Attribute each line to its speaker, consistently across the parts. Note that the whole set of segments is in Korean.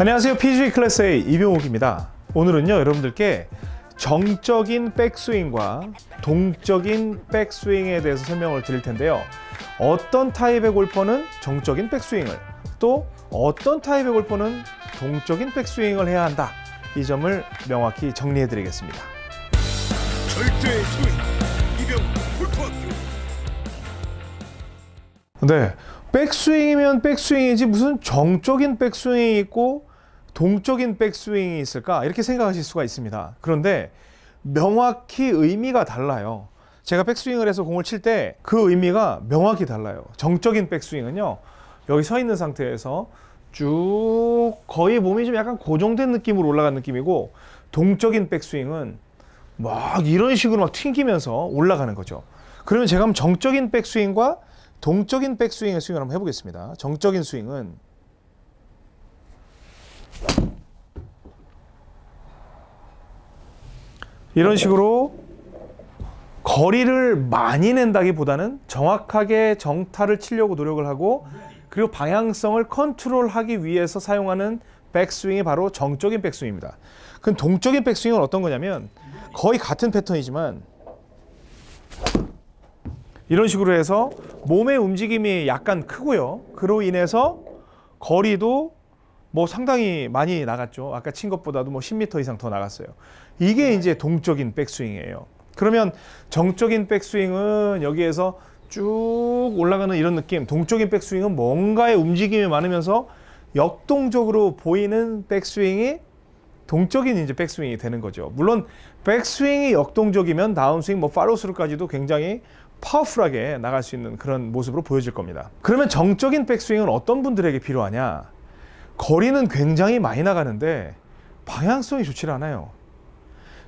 Speaker 1: 안녕하세요 PG 클래스의 이병욱입니다 오늘은요 여러분들께 정적인 백스윙과 동적인 백스윙에 대해서 설명을 드릴 텐데요 어떤 타입의 골퍼는 정적인 백스윙을 또 어떤 타입의 골퍼는 동적인 백스윙을 해야 한다 이 점을 명확히 정리해 드리겠습니다 절대 스윙 이병욱 골프학교 네 백스윙이면 백스윙이지 무슨 정적인 백스윙이 있고 동적인 백스윙이 있을까 이렇게 생각하실 수가 있습니다. 그런데 명확히 의미가 달라요. 제가 백스윙을 해서 공을 칠 때 그 의미가 명확히 달라요. 정적인 백스윙은요. 여기 서 있는 상태에서 쭉 거의 몸이 좀 약간 고정된 느낌으로 올라간 느낌이고 동적인 백스윙은 막 이런 식으로 막 튕기면서 올라가는 거죠. 그러면 제가 한번 정적인 백스윙과 동적인 백스윙의 스윙을 한번 해보겠습니다. 정적인 스윙은 이런 식으로 거리를 많이 낸다기보다는 정확하게 정타를 치려고 노력을 하고 그리고 방향성을 컨트롤하기 위해서 사용하는 백스윙이 바로 정적인 백스윙입니다. 그럼 동적인 백스윙은 어떤 거냐면 거의 같은 패턴이지만 이런 식으로 해서 몸의 움직임이 약간 크고요. 그로 인해서 거리도 뭐 상당히 많이 나갔죠. 아까 친 것보다도 뭐 10m 이상 더 나갔어요. 이게 네. 이제 동적인 백스윙이에요. 그러면 정적인 백스윙은 여기에서 쭉 올라가는 이런 느낌. 동적인 백스윙은 뭔가의 움직임이 많으면서 역동적으로 보이는 백스윙이 동적인 이제 백스윙이 되는 거죠. 물론 백스윙이 역동적이면 다운스윙, 뭐 팔로스루까지도 굉장히 파워풀하게 나갈 수 있는 그런 모습으로 보여질 겁니다. 그러면 정적인 백스윙은 어떤 분들에게 필요하냐? 거리는 굉장히 많이 나가는데 방향성이 좋질 않아요.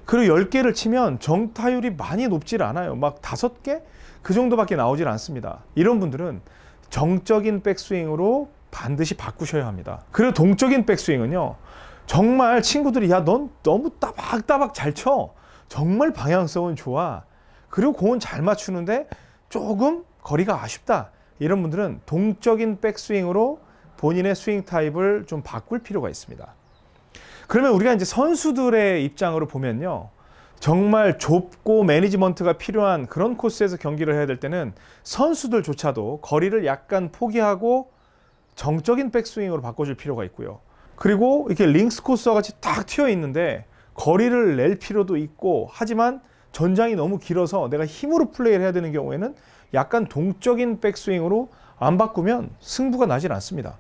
Speaker 1: 그리고 10개를 치면 정타율이 많이 높질 않아요. 막 5개? 그 정도밖에 나오질 않습니다. 이런 분들은 정적인 백스윙으로 반드시 바꾸셔야 합니다. 그리고 동적인 백스윙은요. 정말 친구들이 야 넌 너무 따박따박 잘 쳐. 정말 방향성은 좋아. 그리고 공은 잘 맞추는데 조금 거리가 아쉽다. 이런 분들은 동적인 백스윙으로 본인의 스윙 타입을 좀 바꿀 필요가 있습니다. 그러면 우리가 이제 선수들의 입장으로 보면요. 정말 좁고 매니지먼트가 필요한 그런 코스에서 경기를 해야 될 때는 선수들조차도 거리를 약간 포기하고 정적인 백스윙으로 바꿔줄 필요가 있고요. 그리고 이렇게 링스 코스와 같이 딱 튀어 있는데 거리를 낼 필요도 있고 하지만 전장이 너무 길어서 내가 힘으로 플레이를 해야 되는 경우에는 약간 동적인 백스윙으로 안 바꾸면 승부가 나질 않습니다.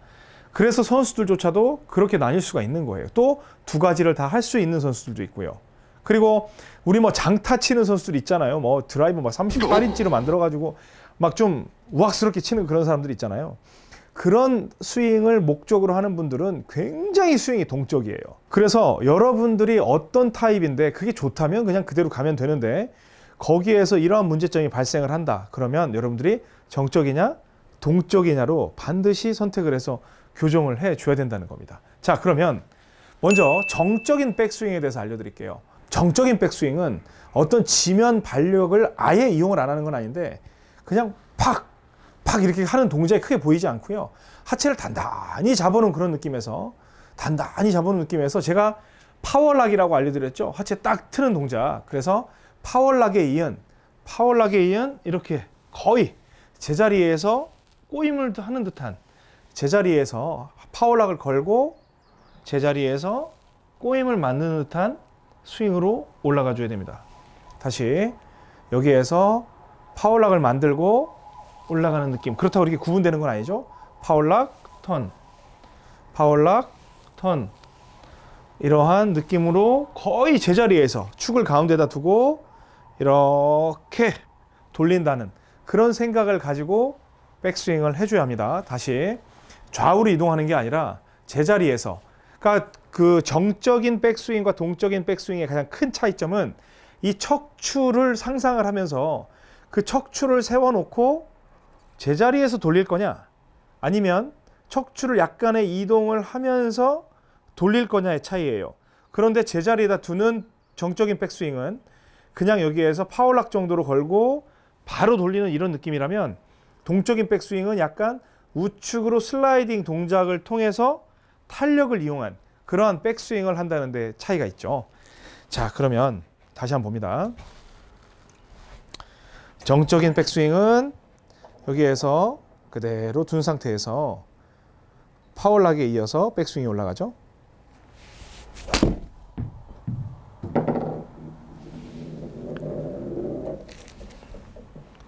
Speaker 1: 그래서 선수들조차도 그렇게 나뉠 수가 있는 거예요. 또 두 가지를 다 할 수 있는 선수들도 있고요. 그리고 우리 뭐 장타 치는 선수들 있잖아요. 뭐 드라이브 막 38인치로 만들어가지고 막 좀 우악스럽게 치는 그런 사람들 있잖아요. 그런 스윙을 목적으로 하는 분들은 굉장히 스윙이 동적이에요. 그래서 여러분들이 어떤 타입인데 그게 좋다면 그냥 그대로 가면 되는데 거기에서 이러한 문제점이 발생을 한다. 그러면 여러분들이 정적이냐 동적이냐로 반드시 선택을 해서 교정을 해줘야 된다는 겁니다. 자 그러면 먼저 정적인 백스윙에 대해서 알려드릴게요. 정적인 백스윙은 어떤 지면 반력을 아예 이용을 안 하는 건 아닌데 그냥 팍! 팍 이렇게 하는 동작이 크게 보이지 않고요. 하체를 단단히 잡아놓은 그런 느낌에서 단단히 잡아놓은 느낌에서 제가 파워락이라고 알려드렸죠. 하체 딱 트는 동작. 그래서 파워락에 이은 파워락에 이은 이렇게 거의 제자리에서 꼬임을 하는 듯한 제자리에서 파워락을 걸고 제자리에서 꼬임을 맞는 듯한 스윙으로 올라가 줘야 됩니다. 다시 여기에서 파워락을 만들고 올라가는 느낌. 그렇다고 이렇게 구분되는 건 아니죠. 파워락 턴. 파워락 턴. 이러한 느낌으로 거의 제자리에서 축을 가운데다 두고 이렇게 돌린다는 그런 생각을 가지고 백스윙을 해줘야 합니다. 다시 좌우로 이동하는 게 아니라 제자리에서 그러니까 그 정적인 백스윙과 동적인 백스윙의 가장 큰 차이점은 이 척추를 상상을 하면서 그 척추를 세워놓고 제자리에서 돌릴 거냐 아니면 척추를 약간의 이동을 하면서 돌릴 거냐의 차이예요. 그런데 제자리에다 두는 정적인 백스윙은 그냥 여기에서 파울락 정도로 걸고 바로 돌리는 이런 느낌이라면 동적인 백스윙은 약간 우측으로 슬라이딩 동작을 통해서 탄력을 이용한 그러한 백스윙을 한다는데 차이가 있죠. 자 그러면 다시 한번 봅니다. 정적인 백스윙은 여기에서 그대로 둔 상태에서 파울락에 이어서 백스윙이 올라가죠.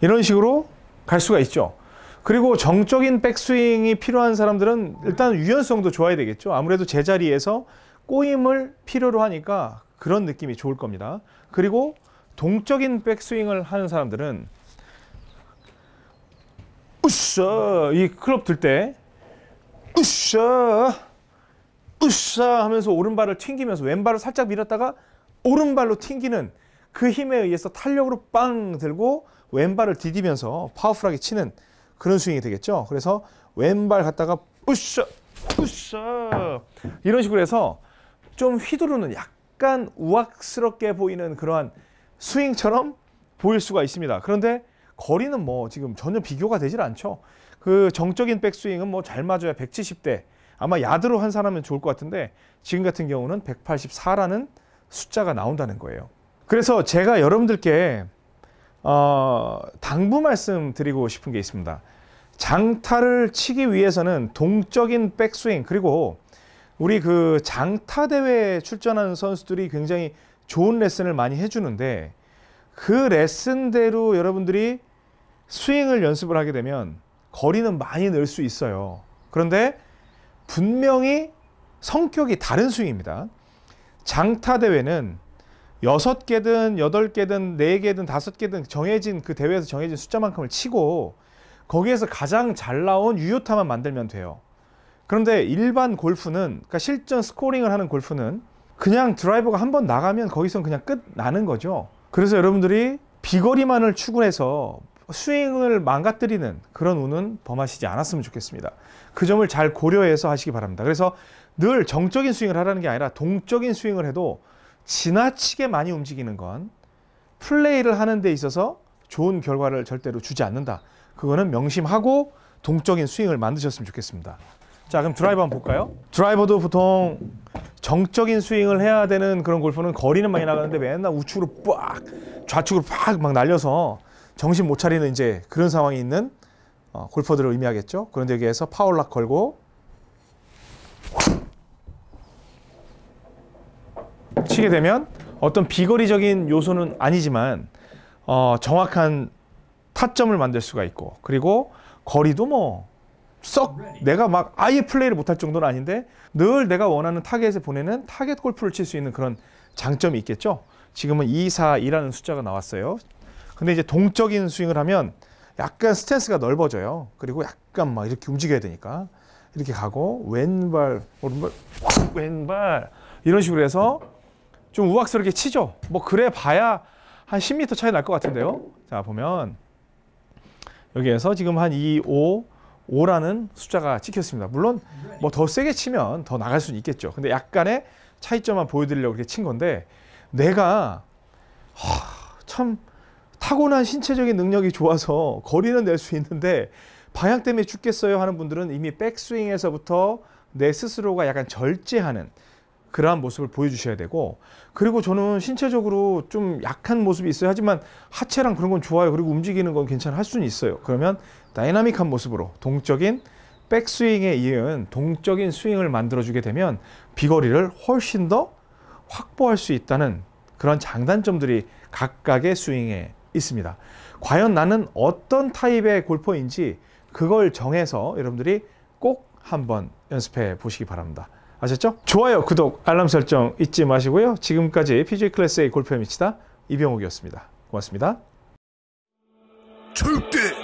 Speaker 1: 이런 식으로 갈 수가 있죠. 그리고 정적인 백스윙이 필요한 사람들은 일단 유연성도 좋아야 되겠죠. 아무래도 제자리에서 꼬임을 필요로 하니까 그런 느낌이 좋을 겁니다. 그리고 동적인 백스윙을 하는 사람들은 으쌰이 클럽 들 때으쌰 우쌰 하면서 오른발을 튕기면서 왼발을 살짝 밀었다가 오른발로 튕기는 그 힘에 의해서 탄력으로 빵 들고 왼발을 디디면서 파워풀하게 치는 그런 스윙이 되겠죠. 그래서 왼발 갖다가 푸셔 뿌셔 이런 식으로 해서 좀 휘두르는 약간 우악스럽게 보이는 그러한 스윙처럼 보일 수가 있습니다. 그런데 거리는 뭐 지금 전혀 비교가 되질 않죠. 그 정적인 백스윙은 뭐 잘 맞아야 170대 아마 야드로 한 사람은 좋을 것 같은데 지금 같은 경우는 184라는 숫자가 나온다는 거예요. 그래서 제가 여러분들께 어, 당부 말씀드리고 싶은 게 있습니다. 장타를 치기 위해서는 동적인 백스윙 그리고 우리 그 장타 대회에 출전하는 선수들이 굉장히 좋은 레슨을 많이 해주는데 그 레슨대로 여러분들이 스윙을 연습을 하게 되면 거리는 많이 늘 수 있어요. 그런데 분명히 성격이 다른 스윙입니다. 장타 대회는 여섯 개든 여덟 개든 네 개든 다섯 개든 정해진 그 대회에서 정해진 숫자만큼을 치고 거기에서 가장 잘 나온 유효타만 만들면 돼요. 그런데 일반 골프는 그러니까 실전 스코링을 하는 골프는 그냥 드라이버가 한 번 나가면 거기선 그냥 끝나는 거죠. 그래서 여러분들이 비거리만을 추구해서 스윙을 망가뜨리는 그런 운은 범하시지 않았으면 좋겠습니다. 그 점을 잘 고려해서 하시기 바랍니다. 그래서 늘 정적인 스윙을 하라는 게 아니라 동적인 스윙을 해도 지나치게 많이 움직이는 건 플레이를 하는 데 있어서 좋은 결과를 절대로 주지 않는다. 그거는 명심하고 동적인 스윙을 만드셨으면 좋겠습니다. 자, 그럼 드라이버 한번 볼까요? 드라이버도 보통 정적인 스윙을 해야 되는 그런 골프는 거리는 많이 나가는데 맨날 우측으로 빡 좌측으로 팍 막 날려서 정신 못 차리는 이제 그런 상황이 있는 어, 골퍼들을 의미하겠죠. 그런 데에서 파울락 걸고 치게 되면 어떤 비거리적인 요소는 아니지만 어, 정확한 타점을 만들 수가 있고 그리고 거리도 뭐 썩 내가 막 아예 플레이를 못할 정도는 아닌데 늘 내가 원하는 타겟에 보내는 타겟 골프를 칠 수 있는 그런 장점이 있겠죠. 지금은 2, 4, 이라는 숫자가 나왔어요. 근데 이제 동적인 스윙을 하면 약간 스탠스가 넓어져요. 그리고 약간 막 이렇게 움직여야 되니까 이렇게 가고 왼발, 오른발, 왼발 이런 식으로 해서 좀 우악스럽게 치죠. 뭐 그래 봐야 한 10m 차이 날 것 같은데요. 자 보면 여기에서 지금 한 2, 5, 5라는 숫자가 찍혔습니다. 물론 뭐 더 세게 치면 더 나갈 수는 있겠죠. 근데 약간의 차이점만 보여드리려고 이렇게 친 건데 내가 하, 참 타고난 신체적인 능력이 좋아서 거리는 낼 수 있는데 방향 때문에 죽겠어요 하는 분들은 이미 백스윙에서부터 내 스스로가 약간 절제하는 그러한 모습을 보여주셔야 되고 그리고 저는 신체적으로 좀 약한 모습이 있어요. 하지만 하체랑 그런 건 좋아요. 그리고 움직이는 건 괜찮아 할 수는 있어요. 그러면 다이나믹한 모습으로 동적인 백스윙에 이은 동적인 스윙을 만들어주게 되면 비거리를 훨씬 더 확보할 수 있다는 그런 장단점들이 각각의 스윙에 있습니다. 과연 나는 어떤 타입의 골퍼인지 그걸 정해서 여러분들이 꼭 한번 연습해 보시기 바랍니다. 아셨죠? 좋아요, 구독, 알람 설정 잊지 마시고요. 지금까지 PJ 클래스의 골프의 미치다 이병욱이었습니다. 고맙습니다. 절대